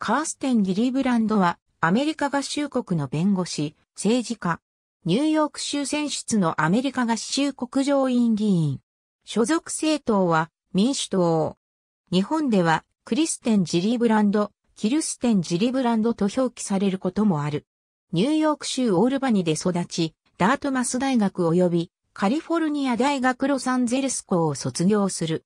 カーステン・ギリーブランドは、アメリカ合衆国の弁護士、政治家、ニューヨーク州選出のアメリカ合衆国上院議員。所属政党は、民主党。日本では、クリステン・ジリーブランド、キルステン・ジリーブランドと表記されることもある。ニューヨーク州オールバニで育ち、ダートマス大学及びカリフォルニア大学ロサンゼルス校を卒業する。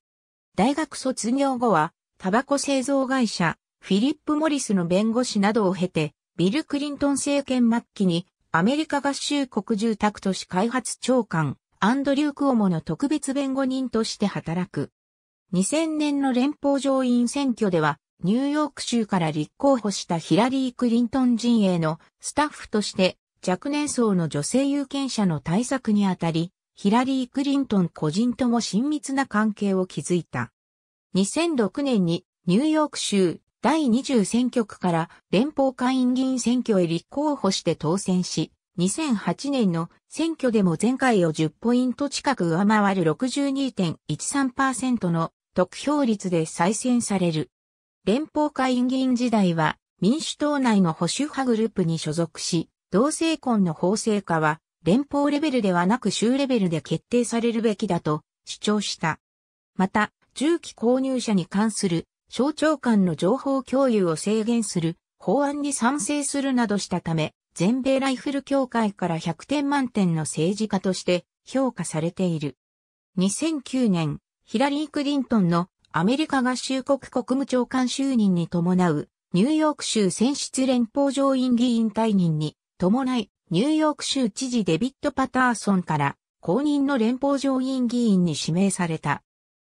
大学卒業後は、タバコ製造会社、フィリップ・モリスの弁護士などを経て、ビル・クリントン政権末期にアメリカ合衆国住宅都市開発長官、アンドリュー・クオモの特別弁護人として働く。2000年の連邦上院選挙では、ニューヨーク州から立候補したヒラリー・クリントン陣営のスタッフとして若年層の女性有権者の対策にあたり、ヒラリー・クリントン個人とも親密な関係を築いた。2006年にニューヨーク州第20選挙区から連邦会員議員選挙へ立候補して当選し、2008年の選挙でも前回を10ポイント近く上回る62.13%の得票率で再選される。連邦会員議員時代は民主党内の保守派グループに所属し、同性婚の法制化は連邦レベルではなく州レベルで決定されるべきだと主張した。また、銃器購入者に関する省庁間の情報共有を制限する法案に賛成するなどしたため、全米ライフル協会から100点満点の政治家として評価されている。2009年、ヒラリー・クリントンのアメリカ合衆国国務長官就任に伴うニューヨーク州選出連邦上院議員退任に伴い、ニューヨーク州知事デビッド・パターソンから公認の連邦上院議員に指名された。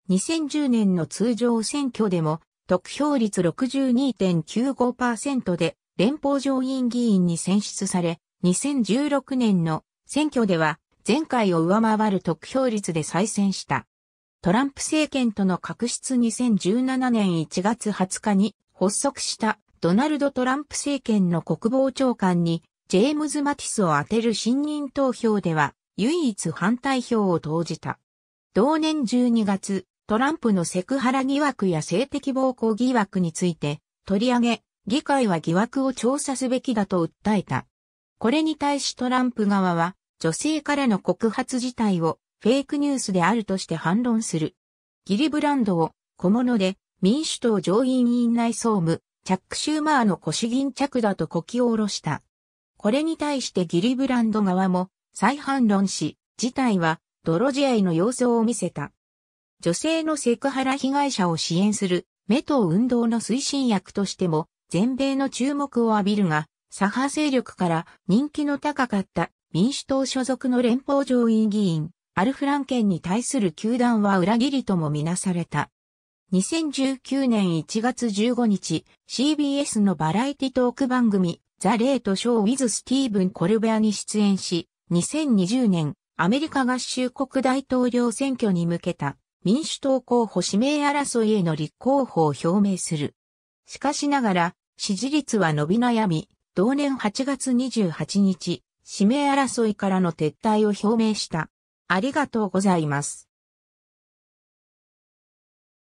2010年の通常選挙でも得票率62.95%で連邦上院議員に選出され、2016年の選挙では前回を上回る得票率で再選した。トランプ政権との確執2017年1月20日に発足したドナルド・トランプ政権の国防長官にジェームズ・マティスを当てる信任投票では唯一反対票を投じた。同年12月、トランプのセクハラ疑惑や性的暴行疑惑について取り上げ、議会は疑惑を調査すべきだと訴えた。これに対しトランプ側は、女性からの告発自体をフェイクニュースであるとして反論する。ギリブランドを小物で民主党上院院内総務、チャック・シューマーの腰銀着だとこき下ろした。これに対してギリブランド側も再反論し、事態は泥仕合の様相を見せた。女性のセクハラ被害者を支援するメト運動の推進役としても全米の注目を浴びるが、左派勢力から人気の高かった民主党所属の連邦上院議員、アルフランケンに対する球団は裏切りともみなされた。2019年1月15日、CBS のバラエティトーク番組、ザ・レート・ショー・ウィズ・スティーブン・コルベアに出演し、2020年、アメリカ合衆国大統領選挙に向けた民主党候補指名争いへの立候補を表明する。しかしながら、支持率は伸び悩み、同年8月28日、指名争いからの撤退を表明した。ありがとうございます。